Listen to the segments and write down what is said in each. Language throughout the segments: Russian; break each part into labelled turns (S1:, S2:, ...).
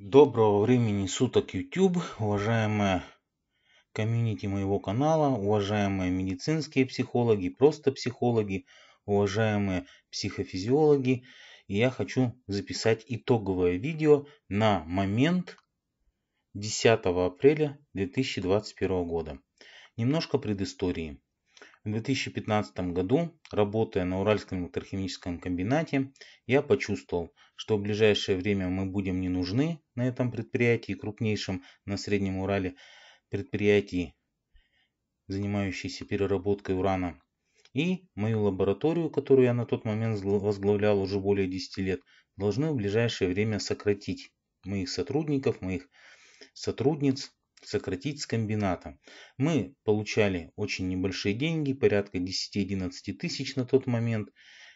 S1: Доброго времени суток YouTube, уважаемая комьюнити моего канала, уважаемые медицинские психологи, просто психологи, уважаемые психофизиологи. И я хочу записать итоговое видео на момент 10 апреля 2021 года. Немножко предыстории. В 2015 году, работая на Уральском электрохимическом комбинате, я почувствовал, что в ближайшее время мы будем не нужны на этом предприятии, крупнейшем на Среднем Урале предприятии, занимающейся переработкой урана. И мою лабораторию, которую я на тот момент возглавлял уже более 10 лет, должны в ближайшее время сократить моих сотрудников, моих сотрудниц, сократить с комбината. Мы получали очень небольшие деньги, порядка 10-11 тысяч на тот момент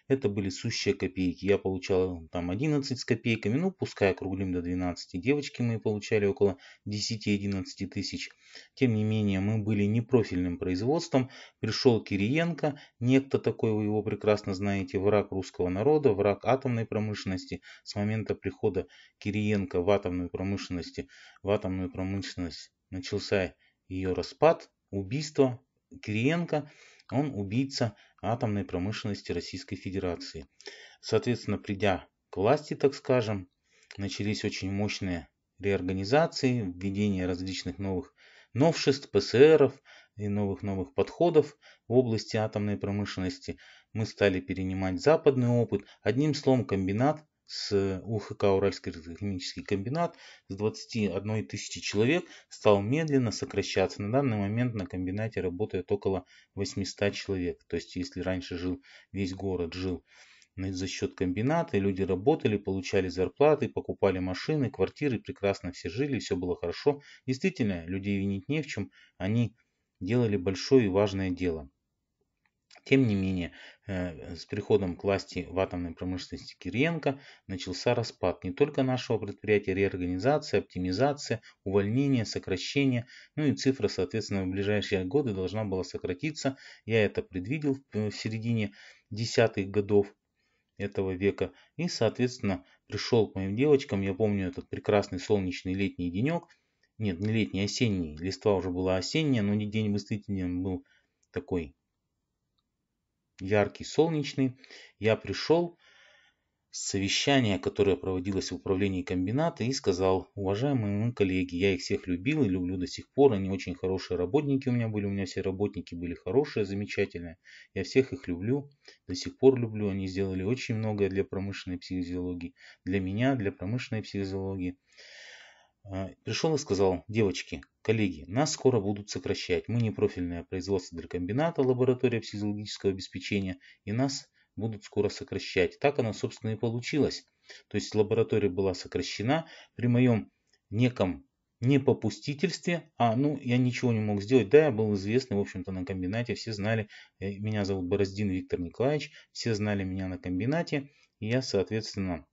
S1: это были сущие копейки. Я получал там 11 с копейками, ну пускай округлим до 12. Девочки мы получали около 10-11 тысяч. Тем не менее, мы были не профильным производством. Пришел Кириенко, некто такой, вы его прекрасно знаете, враг русского народа, враг атомной промышленности. С момента прихода Кириенко в атомную промышленность, в атомную промышленность начался ее распад, убийство Кириенко – он убийца атомной промышленности Российской Федерации. Соответственно, придя к власти, так скажем, начались очень мощные реорганизации, введение различных новых новшеств, ПСРов и новых-новых подходов в области атомной промышленности. Мы стали перенимать западный опыт. Одним словом, комбинат с УХК «Уральский химический комбинат» с 21 тысячи человек стал медленно сокращаться. На данный момент на комбинате работает около 800 человек. То есть, если раньше жил весь город, жил за счет комбината, и люди работали, получали зарплаты, покупали машины, квартиры, прекрасно все жили, все было хорошо. Действительно, людей винить не в чем, они делали большое и важное дело. Тем не менее, э, с приходом к власти в атомной промышленности Кириенко начался распад не только нашего предприятия, реорганизация, оптимизация, увольнение, сокращение, ну и цифра, соответственно, в ближайшие годы должна была сократиться. Я это предвидел э, в середине десятых годов этого века. И, соответственно, пришел к моим девочкам, я помню этот прекрасный солнечный летний денек, нет, не летний, а осенний, листва уже была осенняя, но не день быстрительный, был такой яркий, солнечный. Я пришел с совещания, которое проводилось в управлении комбината, и сказал, уважаемые мои коллеги, я их всех любил и люблю до сих пор, они очень хорошие работники у меня были, у меня все работники были хорошие, замечательные, я всех их люблю, до сих пор люблю, они сделали очень многое для промышленной психофизиологии, для меня, для промышленной психофизиологии. Э, пришел и сказал, девочки, Коллеги, нас скоро будут сокращать. Мы не профильное производство комбината, лаборатория физиологического обеспечения, и нас будут скоро сокращать. Так оно, собственно, и получилось. То есть лаборатория была сокращена при моем неком не попустительстве, а ну я ничего не мог сделать, да, я был известный, в общем-то, на комбинате, все знали, э, меня зовут Бороздин Виктор Николаевич, все знали меня на комбинате, и я, соответственно,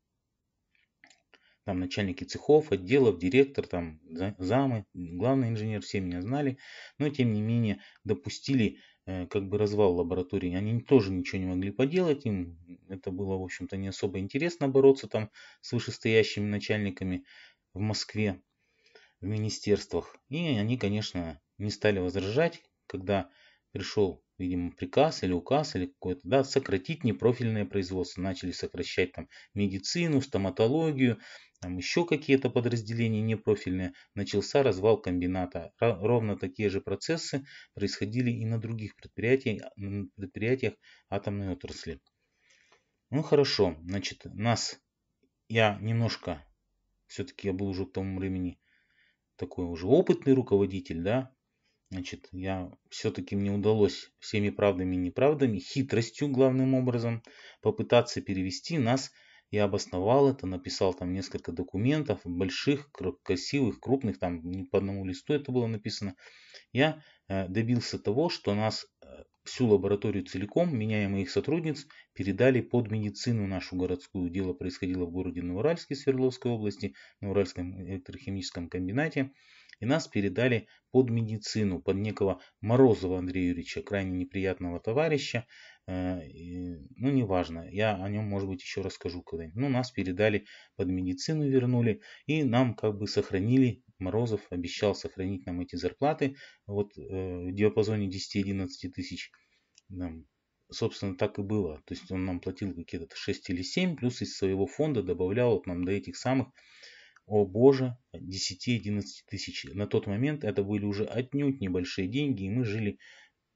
S1: там начальники цехов, отделов, директор, там замы, главный инженер, все меня знали, но тем не менее допустили э, как бы развал лаборатории. Они тоже ничего не могли поделать, им это было, в общем-то, не особо интересно бороться там с вышестоящими начальниками в Москве, в министерствах. И они, конечно, не стали возражать, когда пришел, видимо, приказ или указ или какой-то, да, сократить непрофильное производство. Начали сокращать там медицину, стоматологию, там еще какие-то подразделения непрофильные, начался развал комбината. Ровно такие же процессы происходили и на других предприятиях, а, предприятиях атомной отрасли. Ну хорошо, значит, нас, я немножко, все-таки я был уже к тому времени такой уже опытный руководитель, да, Значит, я все-таки мне удалось всеми правдами и неправдами, хитростью главным образом, попытаться перевести нас в я обосновал это, написал там несколько документов, больших, красивых, крупных, там не по одному листу это было написано. Я э, добился того, что нас э, всю лабораторию целиком, меня и моих сотрудниц, передали под медицину нашу городскую. Дело происходило в городе Новоуральске Свердловской области, на Уральском электрохимическом комбинате. И нас передали под медицину, под некого Морозова Андрея Юрьевича, крайне неприятного товарища, Э, ну, неважно, я о нем, может быть, еще расскажу когда-нибудь. Ну, нас передали под медицину, вернули, и нам как бы сохранили, Морозов обещал сохранить нам эти зарплаты, вот э, в диапазоне 10-11 тысяч. Собственно, так и было. То есть он нам платил какие-то 6 или 7, плюс из своего фонда добавлял вот нам до этих самых о боже, 10-11 тысяч. На тот момент это были уже отнюдь небольшие деньги, и мы жили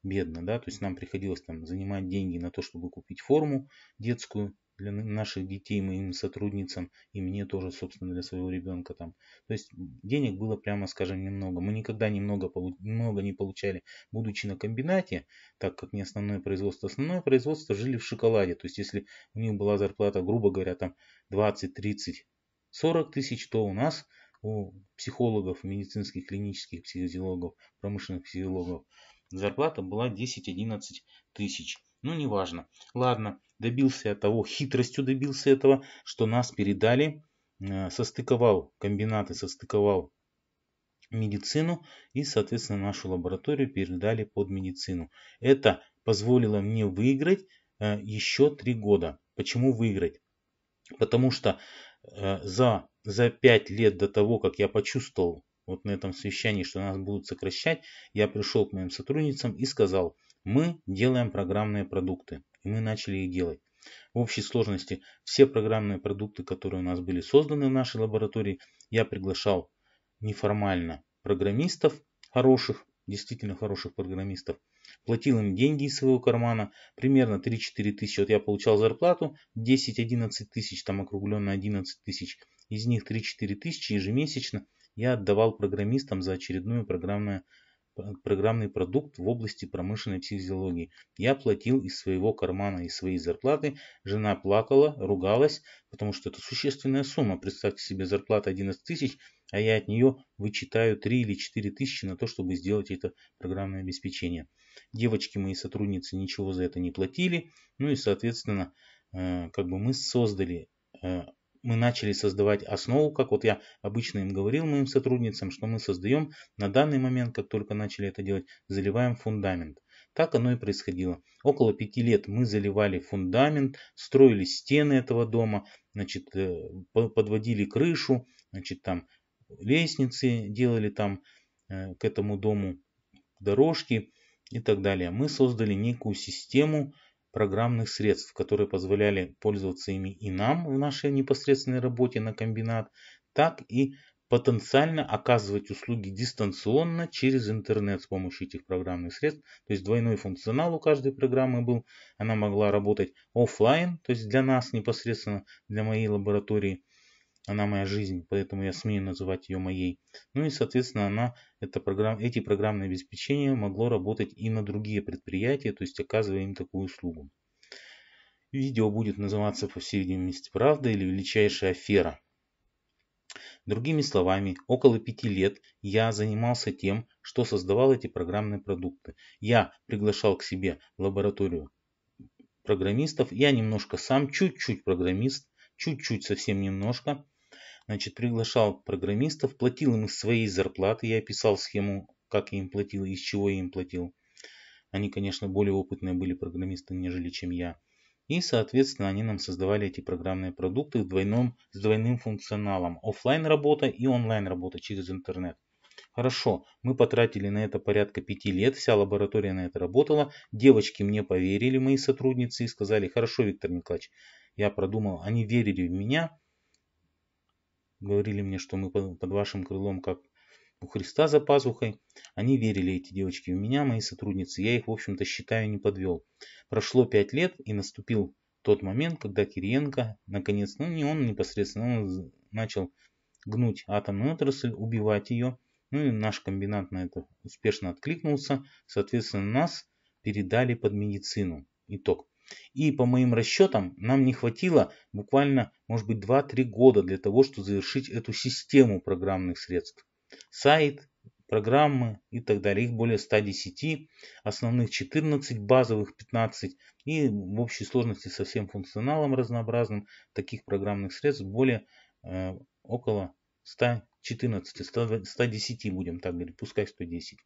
S1: бедно, да, то есть нам приходилось там занимать деньги на то, чтобы купить форму детскую для наших детей, моим сотрудницам и мне тоже, собственно, для своего ребенка там. То есть денег было, прямо скажем, немного. Мы никогда немного, много не получали, будучи на комбинате, так как не основное производство. Основное производство жили в шоколаде. То есть если у них была зарплата, грубо говоря, там 20, 30, 40 тысяч, то у нас у психологов, медицинских, клинических психологов, промышленных психологов Зарплата была 10-11 тысяч. Ну, неважно. Ладно, добился я того, хитростью добился этого, что нас передали, э, состыковал комбинаты, состыковал медицину и, соответственно, нашу лабораторию передали под медицину. Это позволило мне выиграть э, еще три года. Почему выиграть? Потому что э, за, за пять лет до того, как я почувствовал вот на этом совещании, что нас будут сокращать, я пришел к моим сотрудницам и сказал, мы делаем программные продукты. И мы начали их делать. В общей сложности все программные продукты, которые у нас были созданы в нашей лаборатории, я приглашал неформально программистов хороших, действительно хороших программистов, платил им деньги из своего кармана, примерно 3-4 тысячи, вот я получал зарплату 10-11 тысяч, там округленно 11 тысяч, из них 3-4 тысячи ежемесячно я отдавал программистам за очередную программное программный продукт в области промышленной психологии. Я платил из своего кармана, из своей зарплаты. Жена плакала, ругалась, потому что это существенная сумма. Представьте себе зарплата 11 тысяч, а я от нее вычитаю 3 или 4 тысячи на то, чтобы сделать это программное обеспечение. Девочки, мои сотрудницы, ничего за это не платили. Ну и, соответственно, э, как бы мы создали э, мы начали создавать основу, как вот я обычно им говорил моим сотрудницам, что мы создаем на данный момент, как только начали это делать, заливаем фундамент. Так оно и происходило. Около пяти лет мы заливали фундамент, строили стены этого дома, значит, э, подводили крышу, значит, там лестницы делали там э, к этому дому дорожки и так далее. Мы создали некую систему, программных средств, которые позволяли пользоваться ими и нам в нашей непосредственной работе на комбинат, так и потенциально оказывать услуги дистанционно через интернет с помощью этих программных средств. То есть двойной функционал у каждой программы был. Она могла работать офлайн, то есть для нас непосредственно, для моей лаборатории, она моя жизнь, поэтому я смею называть ее моей. Ну и, соответственно, она, это программ, эти программные обеспечения могло работать и на другие предприятия, то есть оказывая им такую услугу. Видео будет называться, по всей видимости, «Правда» или «Величайшая афера». Другими словами, около пяти лет я занимался тем, что создавал эти программные продукты. Я приглашал к себе в лабораторию программистов. Я немножко сам, чуть-чуть программист, чуть-чуть совсем немножко значит, приглашал программистов, платил им свои зарплаты, я описал схему, как я им платил, из чего я им платил. Они, конечно, более опытные были программисты, нежели чем я. И, соответственно, они нам создавали эти программные продукты в двойном, с двойным функционалом. офлайн работа и онлайн работа через интернет. Хорошо, мы потратили на это порядка пяти лет, вся лаборатория на это работала. Девочки мне поверили, мои сотрудницы, и сказали, хорошо, Виктор Николаевич, я продумал, они верили в меня, говорили мне, что мы под вашим крылом, как у Христа за пазухой. Они верили, эти девочки, у меня, мои сотрудницы. Я их, в общем-то, считаю, не подвел. Прошло пять лет, и наступил тот момент, когда Кириенко, наконец, ну не он непосредственно, он начал гнуть атомную отрасль, убивать ее. Ну и наш комбинат на это успешно откликнулся. Соответственно, нас передали под медицину. Итог. И по моим расчетам нам не хватило буквально, может быть, 2-3 года для того, чтобы завершить эту систему программных средств. Сайт, программы и так далее. Их более 110, основных 14, базовых 15 и в общей сложности со всем функционалом разнообразным таких программных средств более э, около 114, 110 будем так говорить, пускай 110.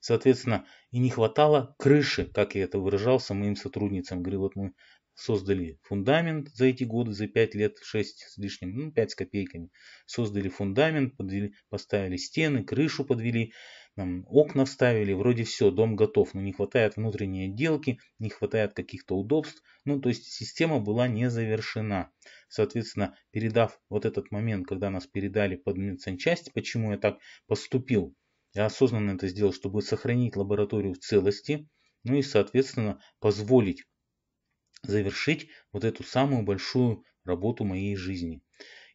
S1: Соответственно, и не хватало крыши, как я это выражался моим сотрудницам. Говорил, вот мы создали фундамент за эти годы, за 5 лет, 6 с лишним, ну 5 с копейками. Создали фундамент, подвели, поставили стены, крышу подвели, там, окна вставили, вроде все, дом готов. Но не хватает внутренней отделки, не хватает каких-то удобств. Ну то есть система была не завершена. Соответственно, передав вот этот момент, когда нас передали под медсанчасть, почему я так поступил, я осознанно это сделал, чтобы сохранить лабораторию в целости, ну и, соответственно, позволить завершить вот эту самую большую работу моей жизни.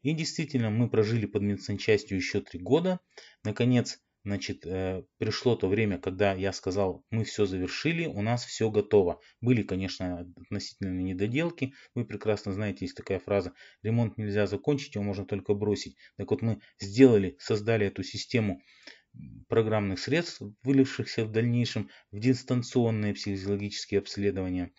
S1: И действительно, мы прожили под медсанчастью еще три года. Наконец, значит, э, пришло то время, когда я сказал, мы все завершили, у нас все готово. Были, конечно, относительно недоделки. Вы прекрасно знаете, есть такая фраза, ремонт нельзя закончить, его можно только бросить. Так вот, мы сделали, создали эту систему программных средств, вылившихся в дальнейшем в дистанционные психологические обследования.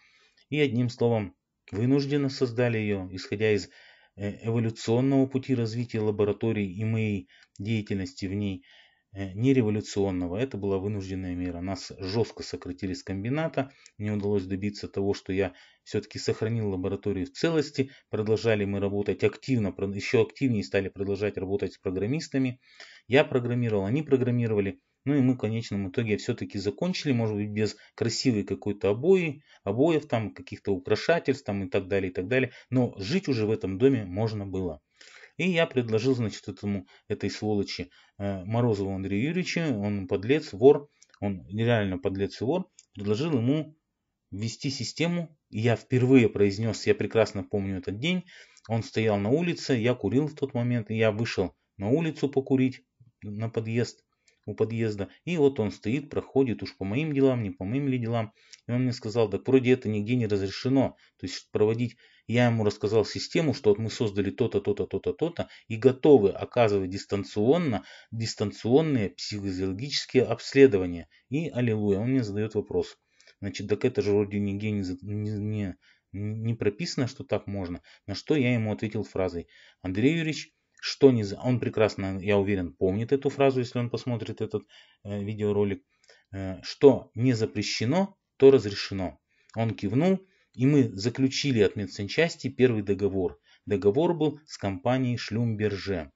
S1: И одним словом, вынужденно создали ее, исходя из э, эволюционного пути развития лабораторий и моей деятельности в ней, э, не революционного. Это была вынужденная мера. Нас жестко сократили с комбината. Мне удалось добиться того, что я все-таки сохранил лабораторию в целости. Продолжали мы работать активно, еще активнее стали продолжать работать с программистами я программировал, они программировали. Ну и мы в конечном итоге все-таки закончили, может быть, без красивой какой-то обои, обоев там, каких-то украшательств там и так далее, и так далее. Но жить уже в этом доме можно было. И я предложил, значит, этому, этой сволочи э, Морозову Андрею Юрьевичу, он подлец, вор, он реально подлец и вор, предложил ему ввести систему. И я впервые произнес, я прекрасно помню этот день, он стоял на улице, я курил в тот момент, и я вышел на улицу покурить на подъезд, у подъезда. И вот он стоит, проходит, уж по моим делам, не по моим ли делам. И он мне сказал, да вроде это нигде не разрешено. То есть проводить, я ему рассказал систему, что вот мы создали то-то, то-то, то-то, то-то, и готовы оказывать дистанционно, дистанционные психофизиологические обследования. И аллилуйя, он мне задает вопрос. Значит, так это же вроде нигде не, не, не, не прописано, что так можно. На что я ему ответил фразой, Андрей Юрьевич, что не за... Он прекрасно, я уверен, помнит эту фразу, если он посмотрит этот э, видеоролик. Э, что не запрещено, то разрешено. Он кивнул, и мы заключили от медсанчасти первый договор. Договор был с компанией Шлюмберже.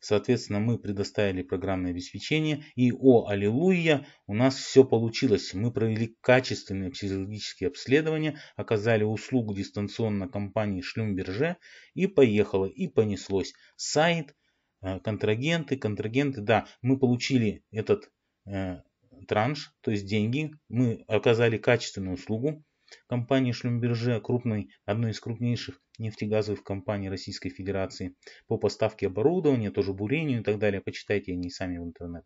S1: Соответственно, мы предоставили программное обеспечение. И, о, аллилуйя, у нас все получилось. Мы провели качественные психологические обследования, оказали услугу дистанционно компании Шлюмберже. И поехало, и понеслось. Сайт, э, контрагенты, контрагенты. Да, мы получили этот э, транш, то есть деньги. Мы оказали качественную услугу компании Шлюмберже, крупной, одной из крупнейших нефтегазовых компаний Российской Федерации по поставке оборудования, тоже бурению и так далее. Почитайте они сами в интернет.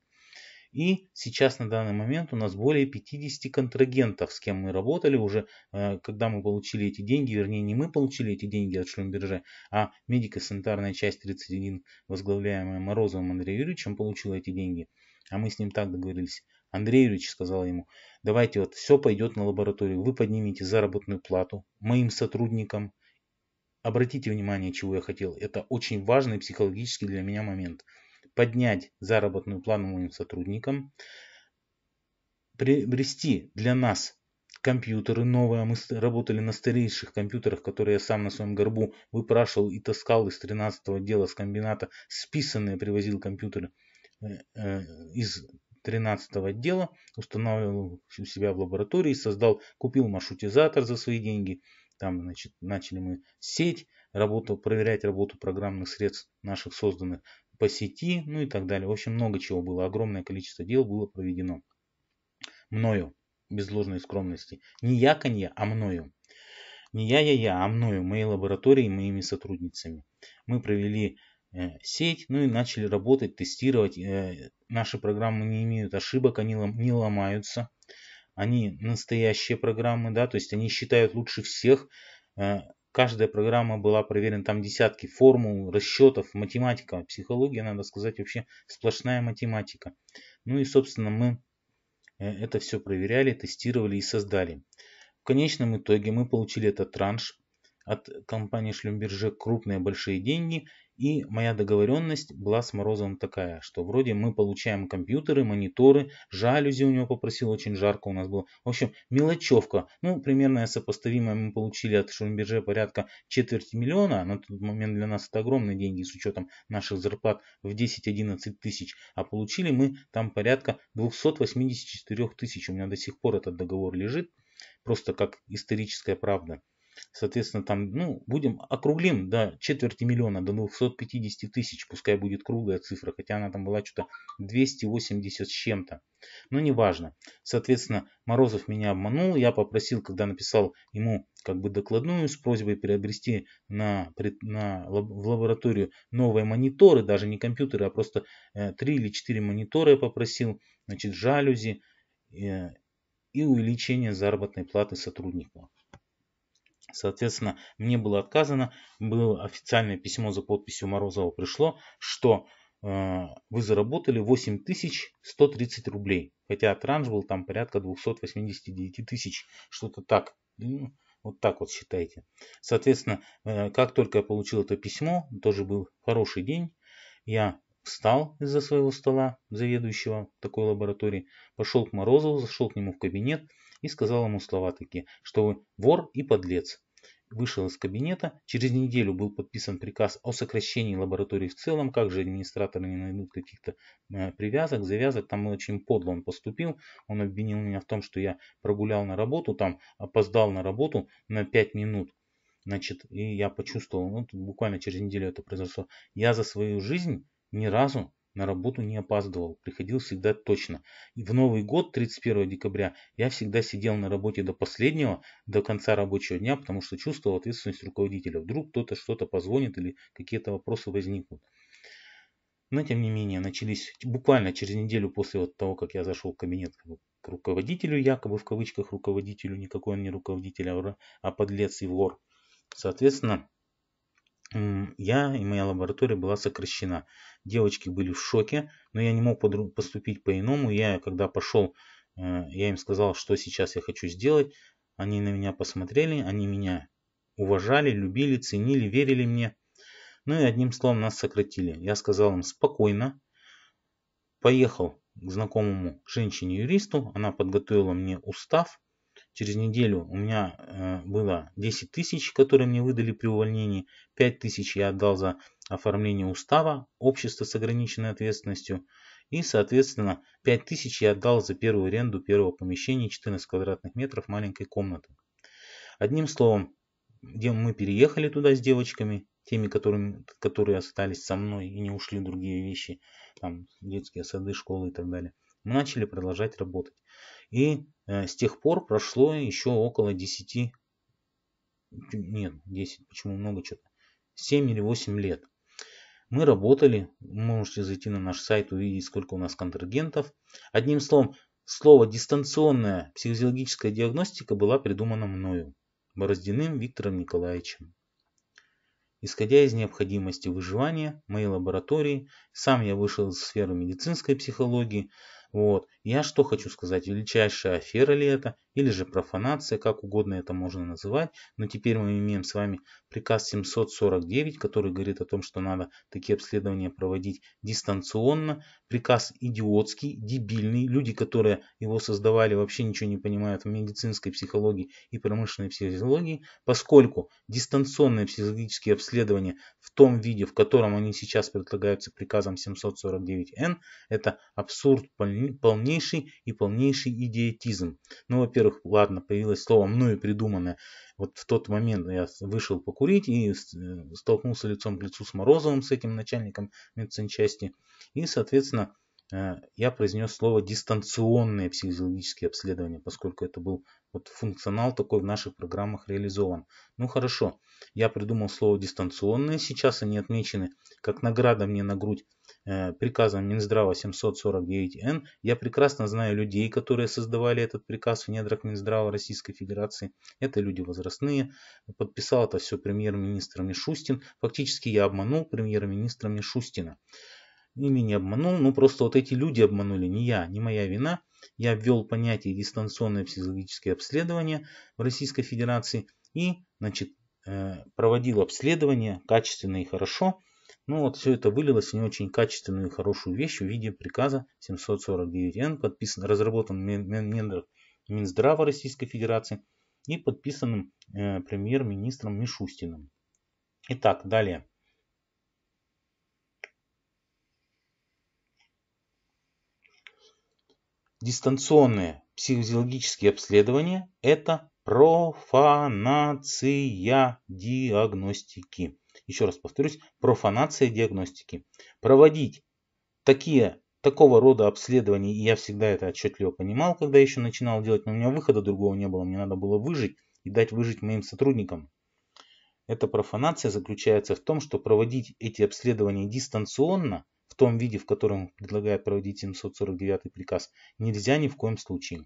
S1: И сейчас на данный момент у нас более 50 контрагентов, с кем мы работали уже, э, когда мы получили эти деньги, вернее не мы получили эти деньги от Шлюмберже, а медико-санитарная часть 31, возглавляемая Морозовым Андреем Юрьевичем, получила эти деньги. А мы с ним так договорились. Андрей Юрьевич сказал ему, давайте вот все пойдет на лабораторию, вы поднимите заработную плату моим сотрудникам, обратите внимание, чего я хотел. Это очень важный психологический для меня момент. Поднять заработную плану моим сотрудникам, приобрести для нас компьютеры новые. Мы работали на старейших компьютерах, которые я сам на своем горбу выпрашивал и таскал из 13 отдела с комбината. Списанные привозил компьютеры э, э, из 13 отдела, устанавливал у себя в лаборатории, создал, купил маршрутизатор за свои деньги – там, значит, начали мы сеть, работу, проверять работу программных средств наших созданных по сети, ну и так далее. В общем, много чего было. Огромное количество дел было проведено мною, без ложной скромности. Не я конья, а мною. Не я, я, я, а мною, моей лабораторией, моими сотрудницами. Мы провели э, сеть, ну и начали работать, тестировать. Э, наши программы не имеют ошибок, они не ломаются они настоящие программы, да, то есть они считают лучше всех. Э, каждая программа была проверена, там десятки формул, расчетов, математика, психология, надо сказать, вообще сплошная математика. Ну и, собственно, мы э, это все проверяли, тестировали и создали. В конечном итоге мы получили этот транш от компании Шлюмберже крупные большие деньги и моя договоренность была с Морозовым такая, что вроде мы получаем компьютеры, мониторы, жалюзи у него попросил, очень жарко у нас было. В общем, мелочевка. Ну, примерно сопоставимая мы получили от Шумберже порядка четверти миллиона. На тот момент для нас это огромные деньги с учетом наших зарплат в 10-11 тысяч. А получили мы там порядка 284 тысяч. У меня до сих пор этот договор лежит. Просто как историческая правда. Соответственно, там, ну, будем округлим до четверти миллиона, до 250 тысяч, пускай будет круглая цифра, хотя она там была что-то 280 с чем-то. Но неважно. Соответственно, Морозов меня обманул. Я попросил, когда написал ему как бы докладную с просьбой приобрести на, на, в лабораторию новые мониторы, даже не компьютеры, а просто э, или четыре монитора я попросил, значит, жалюзи э, и увеличение заработной платы сотрудников. Соответственно, мне было отказано, было официальное письмо за подписью Морозова пришло, что э, вы заработали 8130 рублей. Хотя транш был там порядка 289 тысяч, что-то так. Ну, вот так вот считайте. Соответственно, э, как только я получил это письмо, тоже был хороший день, я встал из-за своего стола заведующего такой лаборатории, пошел к Морозову, зашел к нему в кабинет и сказал ему слова такие, что вы вор и подлец. Вышел из кабинета, через неделю был подписан приказ о сокращении лаборатории в целом, как же администраторы не найдут каких-то э, привязок, завязок, там очень подло он поступил, он обвинил меня в том, что я прогулял на работу, там опоздал на работу на 5 минут, значит, и я почувствовал, ну, буквально через неделю это произошло, я за свою жизнь ни разу на работу не опаздывал, приходил всегда точно. И в Новый год, 31 декабря, я всегда сидел на работе до последнего, до конца рабочего дня, потому что чувствовал ответственность руководителя. Вдруг кто-то что-то позвонит или какие-то вопросы возникнут. Но, тем не менее, начались буквально через неделю после вот того, как я зашел в кабинет к руководителю, якобы в кавычках руководителю, никакой он не руководитель, а, а подлец и вор. Соответственно, я и моя лаборатория была сокращена. Девочки были в шоке, но я не мог поступить по-иному. Я, когда пошел, э, я им сказал, что сейчас я хочу сделать. Они на меня посмотрели, они меня уважали, любили, ценили, верили мне. Ну и одним словом нас сократили. Я сказал им спокойно. Поехал к знакомому женщине-юристу. Она подготовила мне устав Через неделю у меня э, было 10 тысяч, которые мне выдали при увольнении. 5 тысяч я отдал за оформление устава общества с ограниченной ответственностью. И, соответственно, 5 тысяч я отдал за первую аренду первого помещения 14 квадратных метров маленькой комнаты. Одним словом, где мы переехали туда с девочками, теми, которыми, которые остались со мной и не ушли другие вещи, там детские сады, школы и так далее – мы начали продолжать работать. И э, с тех пор прошло еще около 10, нет, 10, почему много чего то 7 или 8 лет. Мы работали, можете зайти на наш сайт, увидеть, сколько у нас контрагентов. Одним словом, слово «дистанционная психофизиологическая диагностика» была придумана мною, Бороздиным Виктором Николаевичем. Исходя из необходимости выживания моей лаборатории, сам я вышел из сферы медицинской психологии, вот. Я что хочу сказать, величайшая афера ли это, или же профанация, как угодно это можно называть, но теперь мы имеем с вами приказ 749, который говорит о том, что надо такие обследования проводить дистанционно. Приказ идиотский, дебильный, люди, которые его создавали, вообще ничего не понимают в медицинской психологии и промышленной психологии, поскольку дистанционные психологические обследования в том виде, в котором они сейчас предлагаются приказом 749Н, это абсурд полнейший полнейший и полнейший идиотизм. Ну, во-первых, ладно, появилось слово мною придуманное. Вот в тот момент я вышел покурить и э, столкнулся лицом к лицу с Морозовым, с этим начальником медсанчасти. И, соответственно, Э, я произнес слово дистанционное психофизиологические обследования, поскольку это был вот функционал такой в наших программах реализован. Ну хорошо, я придумал слово дистанционное, сейчас они отмечены как награда мне на грудь э, приказом Минздрава 749Н. Я прекрасно знаю людей, которые создавали этот приказ в недрах Минздрава Российской Федерации. Это люди возрастные. Подписал это все премьер-министр Мишустин. Фактически я обманул премьер-министра Мишустина или не обманул, ну просто вот эти люди обманули, не я, не моя вина. Я ввел понятие дистанционное психологическое обследование в Российской Федерации и значит, э, проводил обследование качественно и хорошо. Ну вот все это вылилось в не очень качественную и хорошую вещь в виде приказа 749Н, подписан, разработан Минздрава Российской Федерации и подписанным э, премьер-министром Мишустиным. Итак, далее. дистанционные психофизиологические обследования – это профанация диагностики. Еще раз повторюсь, профанация диагностики. Проводить такие, такого рода обследования, и я всегда это отчетливо понимал, когда еще начинал делать, но у меня выхода другого не было, мне надо было выжить и дать выжить моим сотрудникам. Эта профанация заключается в том, что проводить эти обследования дистанционно – том виде, в котором предлагает проводить 749 приказ, нельзя ни в коем случае.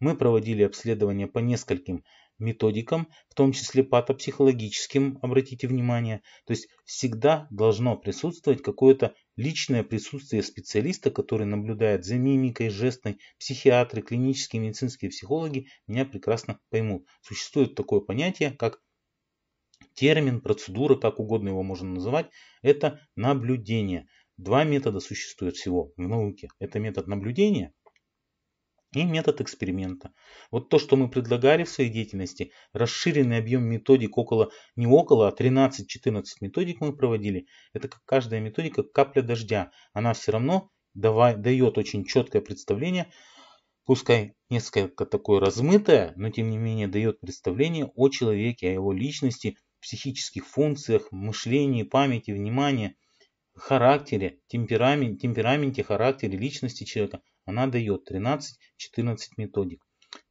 S1: Мы проводили обследование по нескольким методикам, в том числе патопсихологическим, обратите внимание. То есть всегда должно присутствовать какое-то личное присутствие специалиста, который наблюдает за мимикой, жестной. Психиатры, клинические, медицинские психологи меня прекрасно поймут. Существует такое понятие, как термин, процедура, как угодно его можно называть, это наблюдение. Два метода существует всего в науке. Это метод наблюдения и метод эксперимента. Вот то, что мы предлагали в своей деятельности, расширенный объем методик около, не около, а 13-14 методик мы проводили, это как каждая методика капля дождя. Она все равно давай, дает очень четкое представление, пускай несколько такое размытое, но тем не менее дает представление о человеке, о его личности, психических функциях, мышлении, памяти, внимания характере, темперамент, темпераменте, характере личности человека она дает 13-14 методик.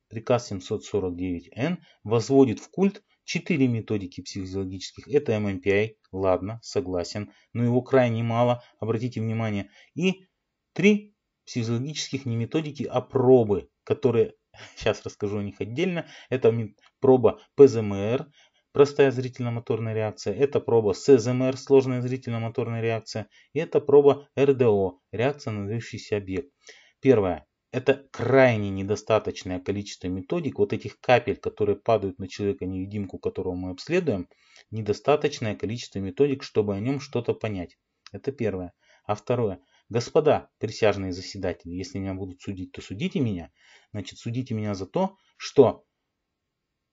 S1: Приказ 749Н возводит в культ 4 методики психофизиологических. Это ММПИ, эм эм ладно, согласен, но его крайне мало, обратите внимание. И 3 психофизиологических не методики, а пробы, которые, сейчас расскажу о них отдельно, это проба ПЗМР, простая зрительно-моторная реакция, это проба СЗМР, сложная зрительно-моторная реакция, и это проба РДО, реакция на движущийся объект. Первое. Это крайне недостаточное количество методик, вот этих капель, которые падают на человека-невидимку, которого мы обследуем, недостаточное количество методик, чтобы о нем что-то понять. Это первое. А второе. Господа присяжные заседатели, если меня будут судить, то судите меня. Значит, судите меня за то, что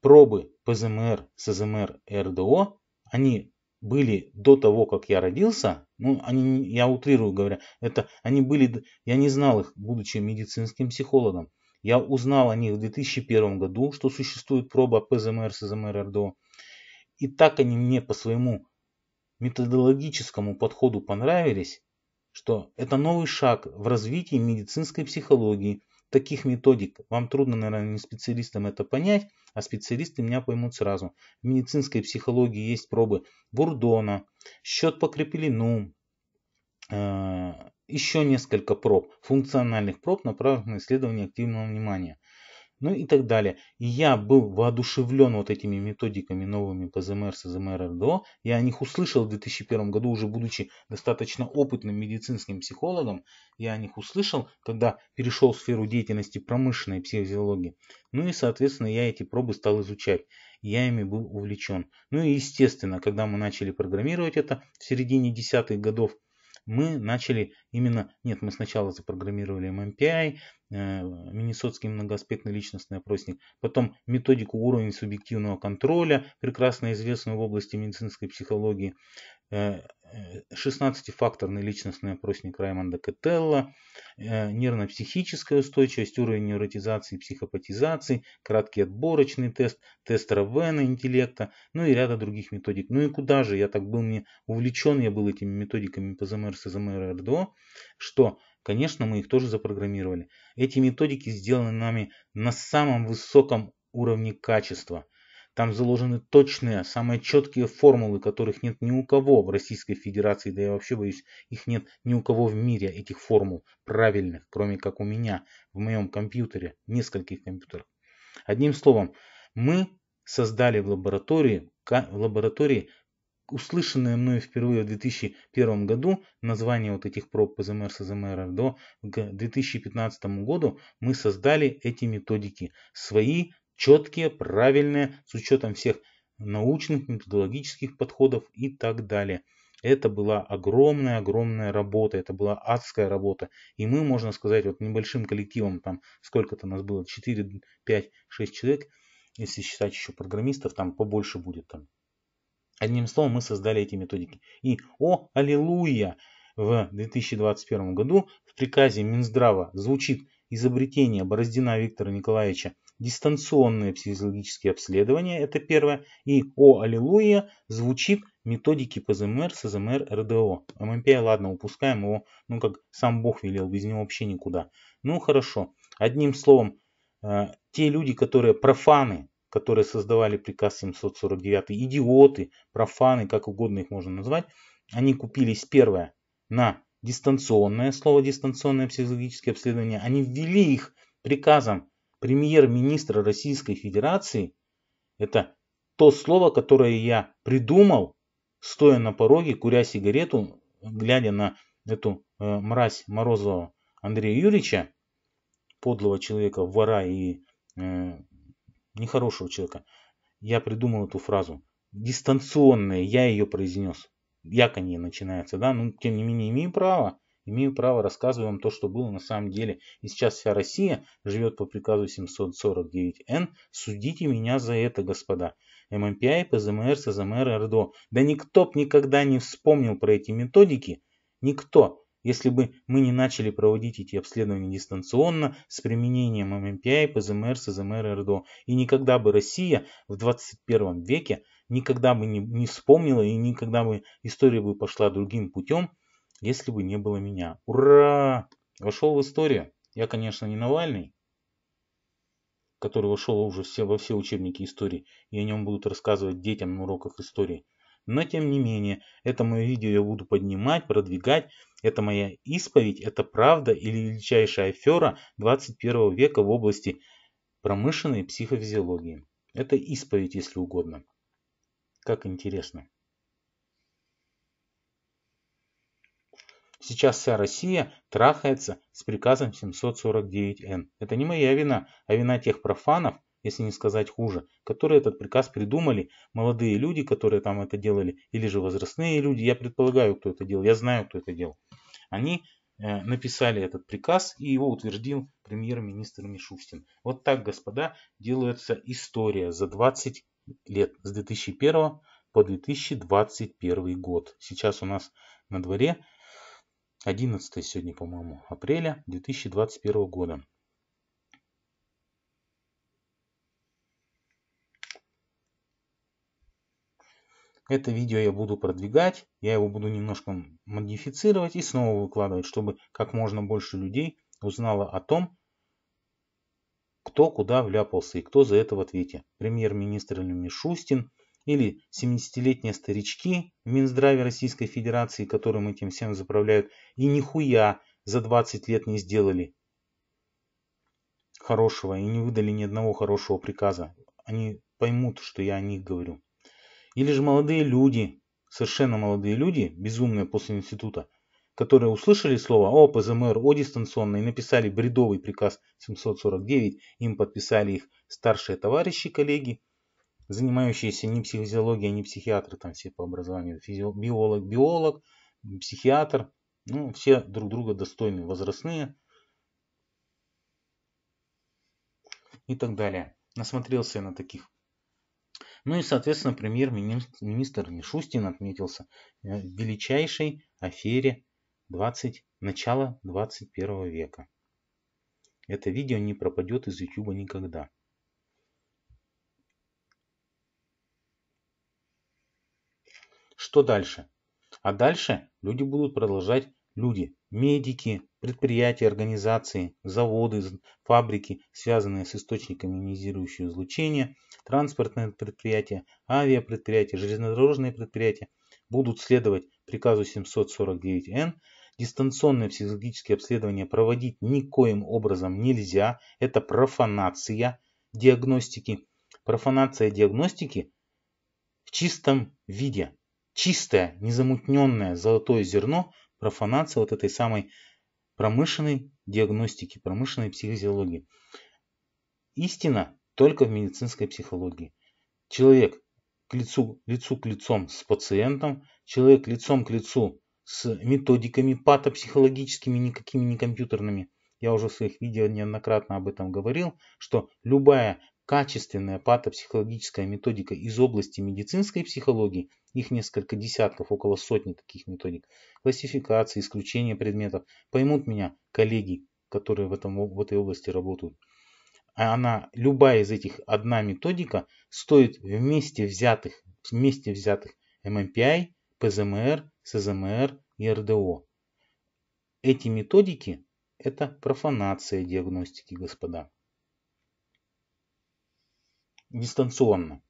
S1: пробы ПЗМР, СЗМР, РДО, они были до того, как я родился, ну, они, я утрирую говоря, это они были, я не знал их, будучи медицинским психологом. Я узнал о них в 2001 году, что существует проба ПЗМР, СЗМР, РДО. И так они мне по своему методологическому подходу понравились, что это новый шаг в развитии медицинской психологии. Таких методик, вам трудно, наверное, не специалистам это понять, а специалисты меня поймут сразу. В медицинской психологии есть пробы Бурдона, счет по Крепелину, э, еще несколько проб, функциональных проб, направленных на исследование активного внимания ну и так далее. И я был воодушевлен вот этими методиками новыми по ЗМР, СЗМР, РДО. Я о них услышал в 2001 году, уже будучи достаточно опытным медицинским психологом. Я о них услышал, когда перешел в сферу деятельности промышленной психофизиологии. Ну и, соответственно, я эти пробы стал изучать. я ими был увлечен. Ну и, естественно, когда мы начали программировать это в середине десятых годов, мы начали именно, нет, мы сначала запрограммировали MMPI, э, Миннесотский многоаспектный личностный опросник, потом методику уровня субъективного контроля, прекрасно известную в области медицинской психологии, э, 16-факторный э, личностный опросник Раймонда Кателла, э, нервно-психическая устойчивость, уровень невротизации и психопатизации, краткий отборочный тест, тест Равена интеллекта, ну и ряда других методик. Ну и куда же, я так был не увлечен, я был этими методиками по ЗМР, СЗМР, РДО, что, конечно, мы их тоже запрограммировали. Эти методики сделаны нами на самом высоком уровне качества – там заложены точные, самые четкие формулы, которых нет ни у кого в Российской Федерации, да я вообще боюсь, их нет ни у кого в мире, этих формул правильных, кроме как у меня, в моем компьютере, нескольких компьютерах. Одним словом, мы создали в лаборатории, в лаборатории услышанное мной впервые в 2001 году, название вот этих проб ПЗМР, СЗМР, до 2015 году мы создали эти методики, свои четкие, правильные, с учетом всех научных, методологических подходов и так далее. Это была огромная-огромная работа, это была адская работа. И мы, можно сказать, вот небольшим коллективом, там сколько-то нас было, 4, 5, 6 человек, если считать еще программистов, там побольше будет. Там. Одним словом, мы создали эти методики. И, о, аллилуйя, в 2021 году в приказе Минздрава звучит изобретение Бороздина Виктора Николаевича Дистанционное психологические обследование — это первое. И «О, аллилуйя» звучит методики ПЗМР, СЗМР, РДО. ММП, ладно, упускаем его, ну как сам Бог велел, без него вообще никуда. Ну хорошо, одним словом, э, те люди, которые профаны, которые создавали приказ 749, идиоты, профаны, как угодно их можно назвать, они купились первое на дистанционное слово, дистанционное психологическое обследование, они ввели их приказом премьер-министра Российской Федерации – это то слово, которое я придумал, стоя на пороге, куря сигарету, глядя на эту э, мразь Морозова Андрея Юрьевича, подлого человека, вора и э, нехорошего человека, я придумал эту фразу. Дистанционная, я ее произнес. Яконье начинается, да, но ну, тем не менее имею право Имею право рассказывать вам то, что было на самом деле. И сейчас вся Россия живет по приказу 749Н. Судите меня за это, господа. ММПИ, а ПЗМР, СЗМР, РДО. Да никто б никогда не вспомнил про эти методики. Никто. Если бы мы не начали проводить эти обследования дистанционно с применением ММПИ, а ПЗМР, СЗМР, РДО. И никогда бы Россия в 21 веке никогда бы не, не вспомнила и никогда бы история бы пошла другим путем, если бы не было меня. Ура! Вошел в историю. Я, конечно, не Навальный, который вошел уже все, во все учебники истории, и о нем будут рассказывать детям на уроках истории. Но тем не менее, это мое видео я буду поднимать, продвигать. Это моя исповедь, это правда или величайшая афера 21 века в области промышленной психофизиологии. Это исповедь, если угодно. Как интересно. Сейчас вся Россия трахается с приказом 749Н. Это не моя вина, а вина тех профанов, если не сказать хуже, которые этот приказ придумали, молодые люди, которые там это делали, или же возрастные люди, я предполагаю, кто это делал, я знаю, кто это делал. Они э, написали этот приказ и его утвердил премьер-министр Мишустин. Вот так, господа, делается история за 20 лет, с 2001 по 2021 год. Сейчас у нас на дворе 11 сегодня, по-моему, апреля 2021 года. Это видео я буду продвигать, я его буду немножко модифицировать и снова выкладывать, чтобы как можно больше людей узнало о том, кто куда вляпался и кто за это в ответе. Премьер-министр Мишустин – или 70-летние старички в Минздраве Российской Федерации, которым этим всем заправляют, и нихуя за 20 лет не сделали хорошего и не выдали ни одного хорошего приказа. Они поймут, что я о них говорю. Или же молодые люди, совершенно молодые люди, безумные после института, которые услышали слово о ПЗМР, о дистанционной, написали бредовый приказ 749, им подписали их старшие товарищи, коллеги, занимающиеся не психофизиологией, не психиатры там все по образованию, физио, биолог, биолог, психиатр, ну, все друг друга достойны, возрастные и так далее. Насмотрелся я на таких. Ну и, соответственно, премьер-министр Мишустин отметился э, в величайшей афере 20, начала 21 века. Это видео не пропадет из YouTube никогда. Что дальше? А дальше люди будут продолжать люди, медики, предприятия, организации, заводы, фабрики, связанные с источниками ионизирующего излучения, транспортные предприятия, авиапредприятия, железнодорожные предприятия будут следовать приказу 749Н. Дистанционное психологическое обследование проводить никоим образом нельзя. Это профанация диагностики. Профанация диагностики в чистом виде чистое, незамутненное золотое зерно профанации вот этой самой промышленной диагностики, промышленной психофизиологии. Истина только в медицинской психологии. Человек к лицу, лицу к лицом с пациентом, человек лицом к лицу с методиками патопсихологическими, никакими не компьютерными. Я уже в своих видео неоднократно об этом говорил, что любая качественная патопсихологическая методика из области медицинской психологии, их несколько десятков, около сотни таких методик, классификации, исключения предметов, поймут меня коллеги, которые в, этом, в этой области работают. Она, любая из этих, одна методика стоит вместе взятых, вместе взятых ММПИ, ПЗМР, СЗМР и РДО. Эти методики – это профанация диагностики, господа дистанционно.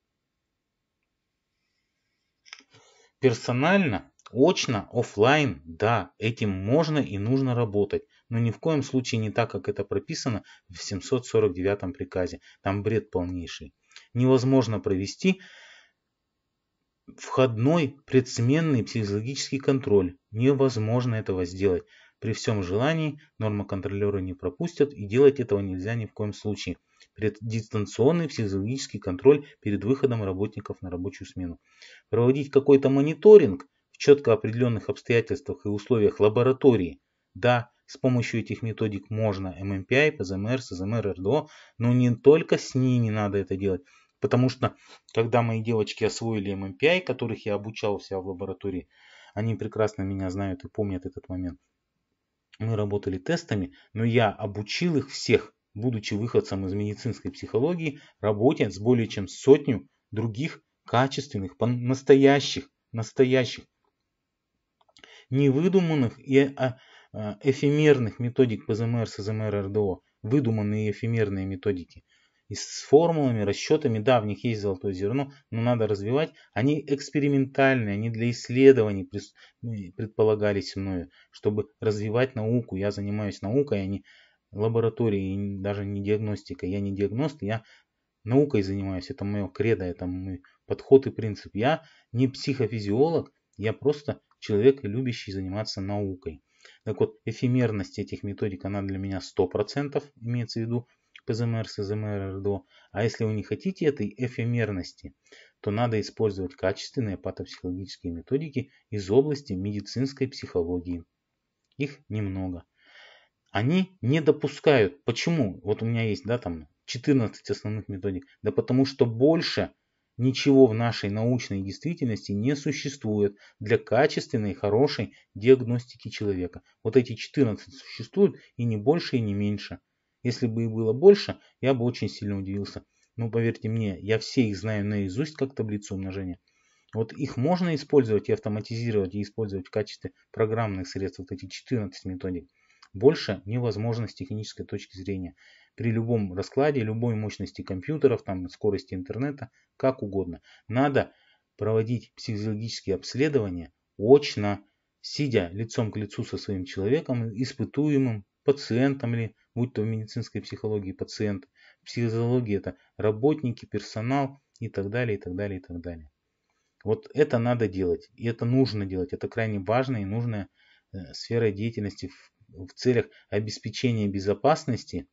S1: Персонально, очно, офлайн, да, этим можно и нужно работать, но ни в коем случае не так, как это прописано в 749 приказе. Там бред полнейший. Невозможно провести входной предсменный психологический контроль. Невозможно этого сделать. При всем желании норма контролера не пропустят и делать этого нельзя ни в коем случае. Дистанционный психологический контроль перед выходом работников на рабочую смену. Проводить какой-то мониторинг в четко определенных обстоятельствах и условиях лаборатории. Да, с помощью этих методик можно ММПИ, ПЗМР, СЗМР, РДО, но не только с ними надо это делать. Потому что, когда мои девочки освоили ММПИ, которых я обучал себя в лаборатории, они прекрасно меня знают и помнят этот момент мы работали тестами, но я обучил их всех, будучи выходцем из медицинской психологии, работе с более чем сотню других качественных, настоящих, настоящих, невыдуманных и а, а, эфемерных методик ПЗМР, СЗМР, РДО, выдуманные эфемерные методики и с формулами, расчетами, да, в них есть золотое зерно, но надо развивать. Они экспериментальные, они для исследований ну, предполагались мною, чтобы развивать науку. Я занимаюсь наукой, а не лабораторией, даже не диагностикой. Я не диагност, я наукой занимаюсь. Это мое кредо, это мой подход и принцип. Я не психофизиолог, я просто человек, любящий заниматься наукой. Так вот, эфемерность этих методик, она для меня 100% имеется в виду. ПЗМР, СЗМР, РДО. А если вы не хотите этой эфемерности, то надо использовать качественные патопсихологические методики из области медицинской психологии. Их немного. Они не допускают. Почему? Вот у меня есть, да, там 14 основных методик. Да потому что больше ничего в нашей научной действительности не существует для качественной хорошей диагностики человека. Вот эти 14 существуют и не больше, и не меньше. Если бы их было больше, я бы очень сильно удивился. Но ну, поверьте мне, я все их знаю наизусть как таблицу умножения. Вот их можно использовать и автоматизировать, и использовать в качестве программных средств, вот эти 14 методик. Больше невозможно с технической точки зрения. При любом раскладе, любой мощности компьютеров, там, скорости интернета, как угодно. Надо проводить психологические обследования очно, сидя лицом к лицу со своим человеком, испытуемым пациентом или будь то в медицинской психологии пациент, в психологии это работники, персонал и так далее, и так далее, и так далее. Вот это надо делать, и это нужно делать, это крайне важная и нужная э, сфера деятельности в, в целях обеспечения безопасности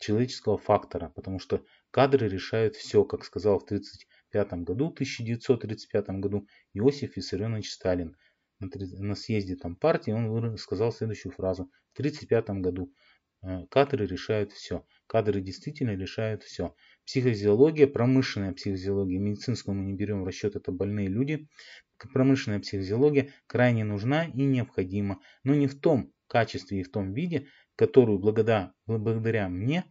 S1: человеческого фактора, потому что кадры решают все, как сказал в 1935 году, 1935 году Иосиф Виссарионович Сталин на съезде там партии, он сказал следующую фразу. В 1935 году э, кадры решают все. Кадры действительно решают все. Психофизиология, промышленная психофизиология, медицинскую мы не берем в расчет, это больные люди. Промышленная психофизиология крайне нужна и необходима, но не в том качестве и в том виде, которую благодаря, благодаря мне,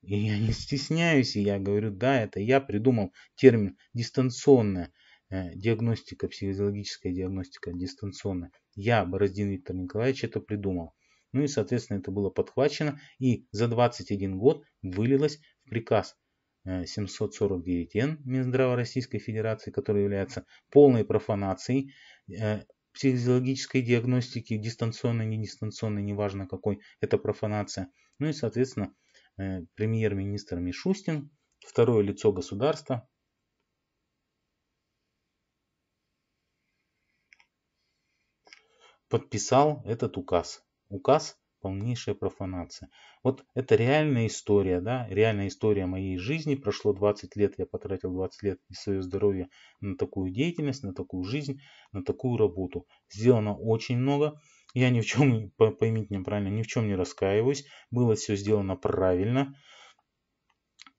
S1: и я не стесняюсь, и я говорю, да, это я придумал термин дистанционная э, диагностика, психофизиологическая диагностика дистанционная. Я, Бороздин Виктор Николаевич, это придумал. Ну и, соответственно, это было подхвачено и за 21 год вылилось в приказ 749Н э, Минздрава Российской Федерации, который является полной профанацией э, психофизиологической диагностики, дистанционной, не дистанционной, неважно какой, это профанация. Ну и, соответственно, э, премьер-министр Мишустин, второе лицо государства, подписал этот указ указ полнейшая профанация. Вот это реальная история, да, реальная история моей жизни. Прошло 20 лет, я потратил 20 лет и свое здоровье на такую деятельность, на такую жизнь, на такую работу. Сделано очень много. Я ни в чем, поймите меня правильно, ни в чем не раскаиваюсь. Было все сделано правильно.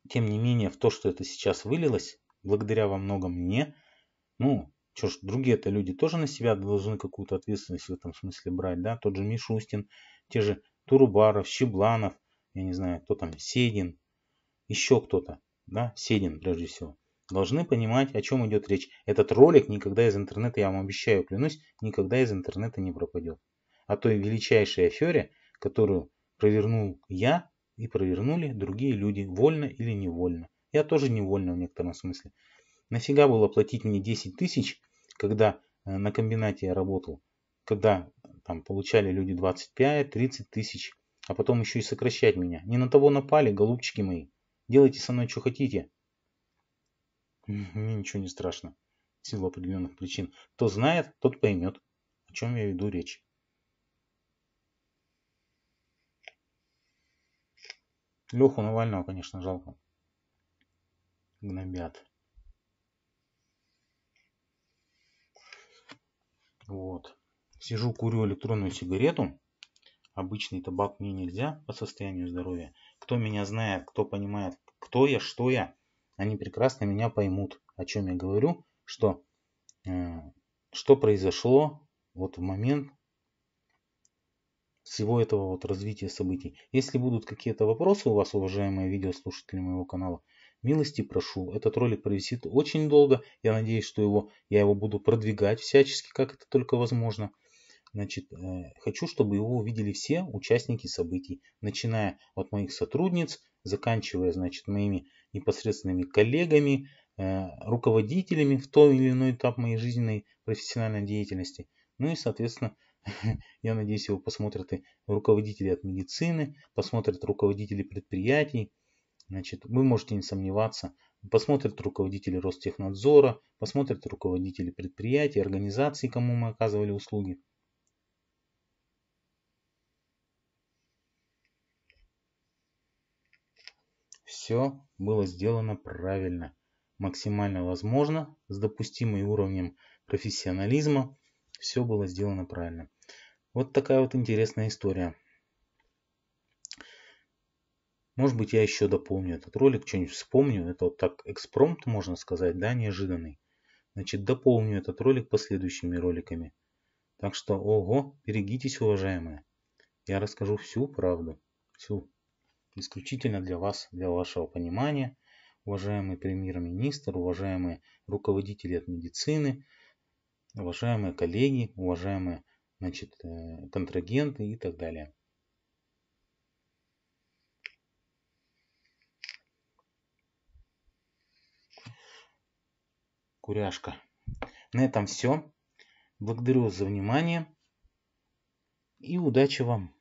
S1: Тем не менее, в то, что это сейчас вылилось, благодаря во многом мне, ну, что ж, другие-то люди тоже на себя должны какую-то ответственность в этом смысле брать, да? Тот же Мишустин, те же Турубаров, Щебланов, я не знаю, кто там, Седин, еще кто-то, да? Седин, прежде всего. Должны понимать, о чем идет речь. Этот ролик никогда из интернета, я вам обещаю, клянусь, никогда из интернета не пропадет. О той величайшей афере, которую провернул я и провернули другие люди, вольно или невольно. Я тоже невольно в некотором смысле. Нафига было платить мне 10 тысяч, когда э, на комбинате я работал, когда там получали люди 25-30 тысяч, а потом еще и сокращать меня. Не на того напали, голубчики мои. Делайте со мной, что хотите. Мне ничего не страшно. В определенных причин. Кто знает, тот поймет, о чем я веду речь. Леху Навального, конечно, жалко. Гнобят. Вот. Сижу, курю электронную сигарету. Обычный табак мне нельзя по состоянию здоровья. Кто меня знает, кто понимает, кто я, что я, они прекрасно меня поймут, о чем я говорю, что, э, что произошло вот в момент всего этого вот развития событий. Если будут какие-то вопросы у вас, уважаемые видеослушатели моего канала, Милости прошу, этот ролик провисит очень долго. Я надеюсь, что его, я его буду продвигать всячески, как это только возможно. Значит, э, хочу, чтобы его увидели все участники событий, начиная от моих сотрудниц, заканчивая, значит, моими непосредственными коллегами, э, руководителями в том или иной этап моей жизненной профессиональной деятельности. Ну и, соответственно, я надеюсь, его посмотрят и руководители от медицины, посмотрят руководители предприятий, Значит, вы можете не сомневаться, посмотрят руководители Ростехнадзора, посмотрят руководители предприятий, организаций, кому мы оказывали услуги. Все было сделано правильно, максимально возможно, с допустимым уровнем профессионализма. Все было сделано правильно. Вот такая вот интересная история. Может быть, я еще дополню этот ролик, что-нибудь вспомню. Это вот так экспромт, можно сказать, да, неожиданный. Значит, дополню этот ролик последующими роликами. Так что, ого, берегитесь, уважаемые. Я расскажу всю правду. Всю. Исключительно для вас, для вашего понимания. Уважаемый премьер-министр, уважаемые руководители от медицины, уважаемые коллеги, уважаемые значит, э, контрагенты и так далее. Куряшка. На этом все. Благодарю вас за внимание и удачи вам!